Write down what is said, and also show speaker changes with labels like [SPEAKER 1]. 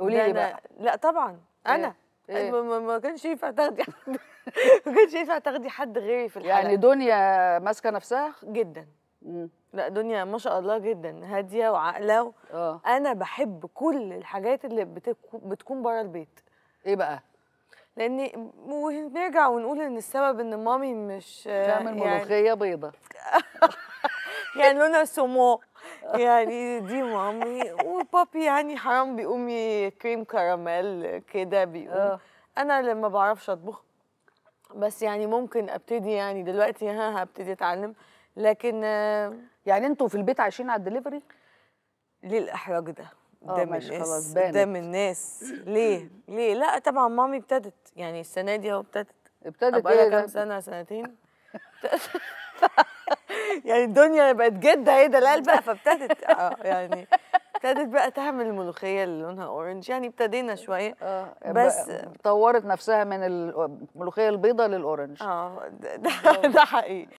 [SPEAKER 1] قولي لي بقى
[SPEAKER 2] لا طبعا إيه؟ انا إيه؟ ما كانش ينفع تاخدي حد ما كانش ينفع تاخدي حد غيري في الحلقه يعني
[SPEAKER 1] دنيا ماسكه نفسها جدا مم.
[SPEAKER 2] لا دنيا ما شاء الله جدا هاديه وعاقله و... آه. انا بحب كل الحاجات اللي بتكو... بتكون بره البيت ايه بقى لان ونرجع ونقول ان السبب ان مامي مش تعمل يعني... ملوخيه بيضه يعني لونها سمو يعني دي مامي وبابي يعني حرام بيقوم كريم كراميل كده بيقوم اه. انا لما بعرفش اطبخ بس يعني ممكن ابتدي يعني دلوقتي ها هبتدي اتعلم لكن يعني انتوا في البيت عايشين على الدليفري ليه الاحراج ده اه، ده من الناس ده من الناس ليه ليه لا طبعا مامي ابتدت يعني السنه دي اهو ابتدت ابتدت ايه كام سنه سنتين يعني الدنيا بقت جده هي دلال بقى فابتدت اه يعني ابتدت بقى تعمل الملوخيه اللي لونها اورنج يعني ابتدينا شويه آه,
[SPEAKER 1] آه، بس طورت نفسها من الملوخيه البيضاء للاورنج اه ده, ده آه. حقيقي